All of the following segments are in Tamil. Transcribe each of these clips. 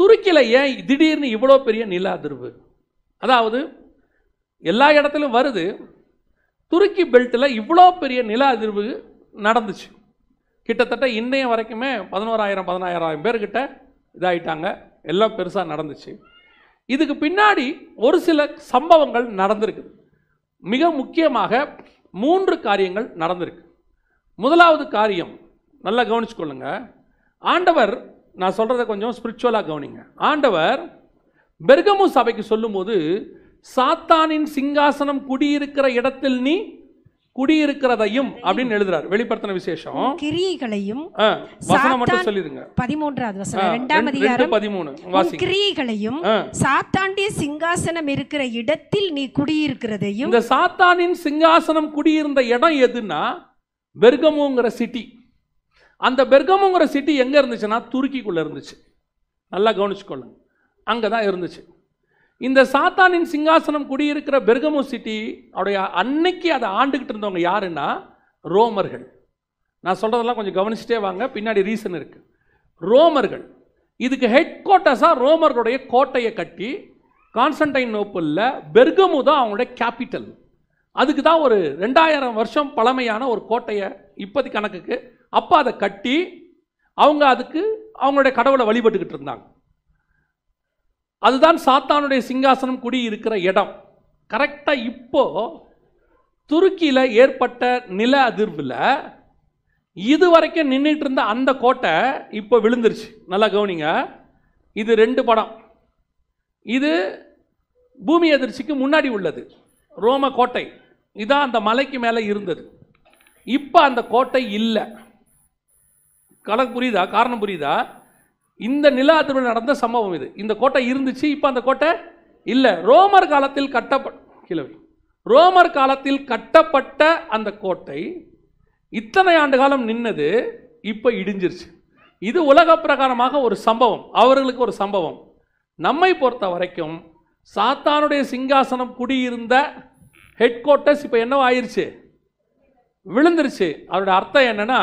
துருக்கியில் ஏன் திடீர்னு இவ்வளோ பெரிய நில அதிர்வு அதாவது எல்லா இடத்துலையும் வருது துருக்கி பெல்ட்டில் இவ்வளோ பெரிய நில அதிர்வு நடந்துச்சு கிட்டத்தட்ட இன்றைய வரைக்குமே பதினோராயிரம் பதினாயிரம் பேர்கிட்ட இதாகிட்டாங்க எல்லாம் பெருசாக நடந்துச்சு இதுக்கு பின்னாடி ஒரு சில சம்பவங்கள் நடந்திருக்கு மிக முக்கியமாக மூன்று காரியங்கள் நடந்திருக்கு முதலாவது காரியம் நல்லா கவனிச்சுக்கொள்ளுங்க ஆண்டவர் நான் சொல்கிறத கொஞ்சம் ஸ்பிரிச்சுவலாக கவனிங்க ஆண்டவர் பெர்கமு சபைக்கு சொல்லும்போது சாத்தானின் சிங்காசனம் குடியிருக்கிற இடத்தில் நீ குடியிருக்கிறதையும் அப்படின்னு எழுதுறாரு வெளிப்படுத்தின விசேஷம் கிரியைகளையும் வசனம் மட்டும் சொல்லிருங்க பதிமூன்றாவது வசனம் இரண்டாம் அதிகாரம் பதிமூணு கிரியைகளையும் சாத்தாண்டிய சிங்காசனம் இருக்கிற இடத்தில் நீ குடியிருக்கிறதையும் இந்த சாத்தானின் சிங்காசனம் குடியிருந்த இடம் எதுன்னா பெர்கமோங்கிற சிட்டி அந்த பெர்கமுங்கிற சிட்டி எங்கே இருந்துச்சுன்னா துருக்கிக்குள்ளே இருந்துச்சு நல்லா கவனிச்சுக்கொள்ளுங்க அங்கே தான் இருந்துச்சு இந்த சாத்தானின் சிங்காசனம் குடியிருக்கிற பெர்கமு சிட்டி அவருடைய அன்னைக்கு அதை ஆண்டுகிட்டு இருந்தவங்க யாருன்னா ரோமர்கள் நான் சொல்கிறதெல்லாம் கொஞ்சம் கவனிச்சுட்டே வாங்க பின்னாடி ரீசன் இருக்குது ரோமர்கள் இதுக்கு ஹெட் குவார்ட்டர்ஸாக ரோமர்களுடைய கோட்டையை கட்டி நோப்பில் பெர்கமு தான் அவங்களுடைய கேபிட்டல் அதுக்கு தான் ஒரு ரெண்டாயிரம் வருஷம் பழமையான ஒரு கோட்டையை இப்போதி கணக்குக்கு அப்போ அதை கட்டி அவங்க அதுக்கு அவங்களுடைய கடவுளை வழிபட்டுக்கிட்டு இருந்தாங்க அதுதான் சாத்தானுடைய சிங்காசனம் குடி இருக்கிற இடம் கரெக்டாக இப்போது துருக்கியில் ஏற்பட்ட நில அதிர்வில் இது வரைக்கும் நின்றுட்டு இருந்த அந்த கோட்டை இப்போ விழுந்துருச்சு நல்லா கவனிங்க இது ரெண்டு படம் இது பூமி அதிர்ச்சிக்கு முன்னாடி உள்ளது ரோம கோட்டை இதான் அந்த மலைக்கு மேலே இருந்தது இப்போ அந்த கோட்டை இல்லை கலக்கு புரியுதா காரணம் புரியுதா இந்த நில அதிர்வு நடந்த சம்பவம் இது இந்த கோட்டை இருந்துச்சு இப்போ அந்த கோட்டை இல்லை ரோமர் காலத்தில் கட்டப்பட்ட கிழவி ரோமர் காலத்தில் கட்டப்பட்ட அந்த கோட்டை இத்தனை ஆண்டு காலம் நின்னது இப்போ இடிஞ்சிருச்சு இது உலக பிரகாரமாக ஒரு சம்பவம் அவர்களுக்கு ஒரு சம்பவம் நம்மை பொறுத்த வரைக்கும் சாத்தானுடைய சிங்காசனம் குடியிருந்த ஹெட் கோட்டர்ஸ் இப்போ என்னவோ ஆயிடுச்சு விழுந்துருச்சு அவருடைய அர்த்தம் என்னென்னா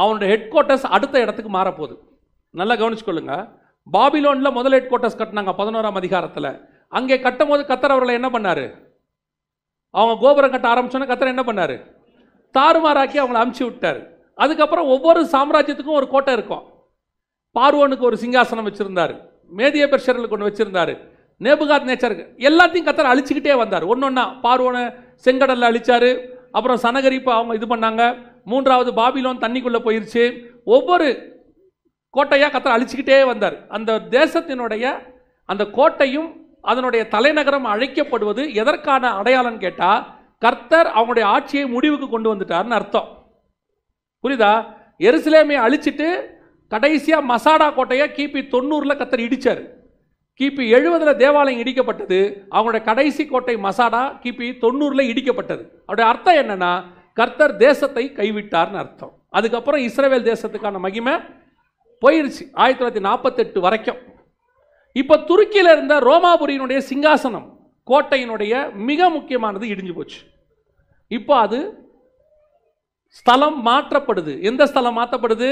அவனோட ஹெட் குவார்ட்டர்ஸ் அடுத்த இடத்துக்கு மாறப்போகுது நல்லா கவனிச்சுக்கொள்ளுங்க பாபிலோனில் முதல் ஹெட் குவார்ட்டர்ஸ் கட்டினாங்க பதினோராம் அதிகாரத்தில் அங்கே கட்டும் போது கத்தர் அவர்களை என்ன பண்ணார் அவங்க கோபுரம் கட்ட ஆரம்பிச்சோன்னே கத்தர் என்ன பண்ணார் தாறுமாறாக்கி அவங்கள அமுச்சு விட்டார் அதுக்கப்புறம் ஒவ்வொரு சாம்ராஜ்யத்துக்கும் ஒரு கோட்டை இருக்கும் பார்வோனுக்கு ஒரு சிங்காசனம் வச்சுருந்தார் மேதிய பெர்ஷர்களுக்கு ஒன்று வச்சுருந்தார் நேபுகாத் நேச்சருக்கு எல்லாத்தையும் கத்தர் அழிச்சிக்கிட்டே வந்தார் ஒன்று ஒன்றா பார்வோனை செங்கடலில் அழித்தார் அப்புறம் சனகரிப்பை அவங்க இது பண்ணாங்க மூன்றாவது பாபிலோன் தண்ணிக்குள்ளே போயிடுச்சு ஒவ்வொரு கோட்டையாக கத்தர் அழிச்சுக்கிட்டே வந்தார் அந்த தேசத்தினுடைய அந்த கோட்டையும் அதனுடைய தலைநகரம் அழைக்கப்படுவது எதற்கான அடையாளம் கேட்டால் கர்த்தர் அவங்களுடைய ஆட்சியை முடிவுக்கு கொண்டு வந்துட்டார்னு அர்த்தம் புரியுதா எருசலேமை அழிச்சிட்டு கடைசியாக மசாடா கோட்டையை கிபி தொண்ணூறில் கத்தர் இடித்தார் கிபி எழுபதில் தேவாலயம் இடிக்கப்பட்டது அவங்களுடைய கடைசி கோட்டை மசாடா கிபி தொண்ணூறில் இடிக்கப்பட்டது அவருடைய அர்த்தம் என்னென்னா கர்த்தர் தேசத்தை கைவிட்டார்னு அர்த்தம் அதுக்கப்புறம் இஸ்ரேவேல் தேசத்துக்கான மகிமை போயிருச்சு ஆயிரத்தி தொள்ளாயிரத்தி நாற்பத்தெட்டு வரைக்கும் இப்போ துருக்கியில் இருந்த ரோமாபுரியினுடைய சிங்காசனம் கோட்டையினுடைய மிக முக்கியமானது இடிஞ்சு போச்சு இப்போ அது ஸ்தலம் மாற்றப்படுது எந்த ஸ்தலம் மாற்றப்படுது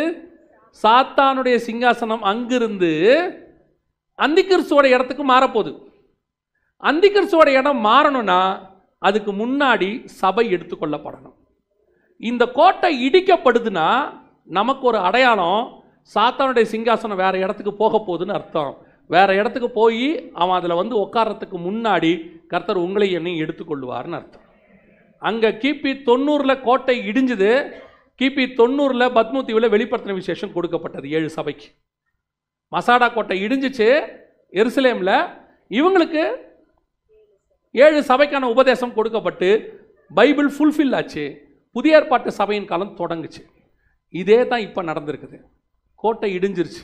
சாத்தானுடைய சிங்காசனம் அங்கிருந்து அந்திகிறிஸ்துவோட இடத்துக்கு மாறப்போகுது அந்திகிறிஸ்துவோட இடம் மாறணும்னா அதுக்கு முன்னாடி சபை எடுத்துக்கொள்ளப்படணும் இந்த கோட்டை இடிக்கப்படுதுன்னா நமக்கு ஒரு அடையாளம் சாத்தானுடைய சிங்காசனம் வேறு இடத்துக்கு போக போகுதுன்னு அர்த்தம் வேற இடத்துக்கு போய் அவன் அதில் வந்து உட்காரத்துக்கு முன்னாடி கர்த்தர் உங்களை என்னையும் எடுத்துக்கொள்வார்னு அர்த்தம் அங்கே கிபி தொண்ணூறில் கோட்டை இடிஞ்சுது கிபி தொண்ணூறில் பத்மூத்தீவில் வெளிப்படுத்தின விசேஷம் கொடுக்கப்பட்டது ஏழு சபைக்கு மசாடா கோட்டை இடிஞ்சிச்சு எருசலேமில் இவங்களுக்கு ஏழு சபைக்கான உபதேசம் கொடுக்கப்பட்டு பைபிள் ஃபுல்ஃபில் ஆச்சு புதிய ஏற்பாட்டு சபையின் காலம் தொடங்குச்சு இதே தான் இப்போ நடந்திருக்குது கோட்டை இடிஞ்சிருச்சு